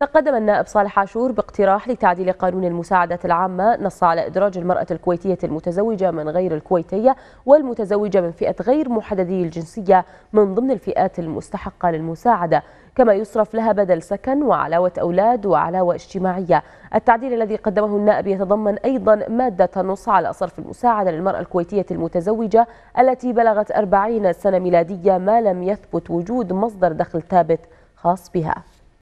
تقدم النائب صالح عاشور باقتراح لتعديل قانون المساعدة العامة نص على إدراج المرأة الكويتية المتزوجة من غير الكويتية والمتزوجة من فئة غير محددي الجنسية من ضمن الفئات المستحقة للمساعدة كما يصرف لها بدل سكن وعلاوة أولاد وعلاوة اجتماعية التعديل الذي قدمه النائب يتضمن أيضا مادة نص على صرف المساعدة للمرأة الكويتية المتزوجة التي بلغت 40 سنة ميلادية ما لم يثبت وجود مصدر دخل ثابت خاص بها